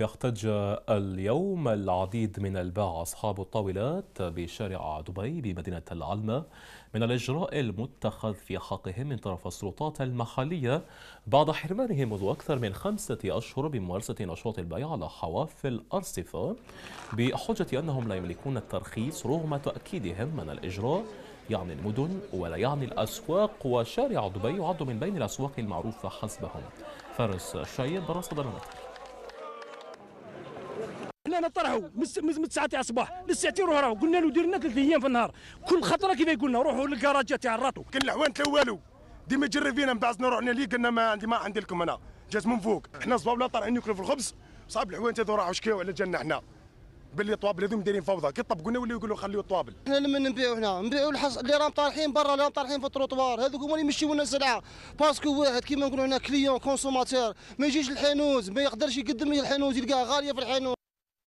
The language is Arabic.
يحتج اليوم العديد من الباعة أصحاب الطاولات بشارع دبي بمدينة العلمة من الإجراء المتخذ في حقهم من طرف السلطات المحلية بعد حرمانهم منذ أكثر من خمسة أشهر بممارسة نشاط البيع على حواف الأرصفة بحجة أنهم لا يملكون الترخيص رغم تأكيدهم من الإجراء يعني المدن ولا يعني الأسواق وشارع دبي يعد من بين الأسواق المعروفة حسبهم فارس الشايب برصد المنطقة حنا نطرحوا من 9 تاع الصباح للساعتين روحوا راهو قلنا له دير لنا ثلاث ايام في النهار كل خطره كيف يقولنا روحوا للكراجات تاع الراتو كان العوان تلوالو والو ديما جري فينا من بعد نروحنا ليه قلنا ما عندي ما عندي لكم انا جات من فوق حنا لا طالعين ياكلوا في الخبز صعب العوان تاعو راحوا شكاو على جالنا حنا باللي الطوابل هذو دايرين فوضى كي طبقونا ولاو يقولوا خليو الطوابل حنا لما نبيعوا هنا نبيعوا الحص اللي راهم طارحين برا اللي راهم طارحين في التروطوار هذوك هما اللي يمشيو لنا سلعه باسكو واحد كيما نقولوا هنا كليون كونسوماتور ما يجيش الحانوت ما يقدرش يقدم الحانوت يلقاه غاليه في الحانوت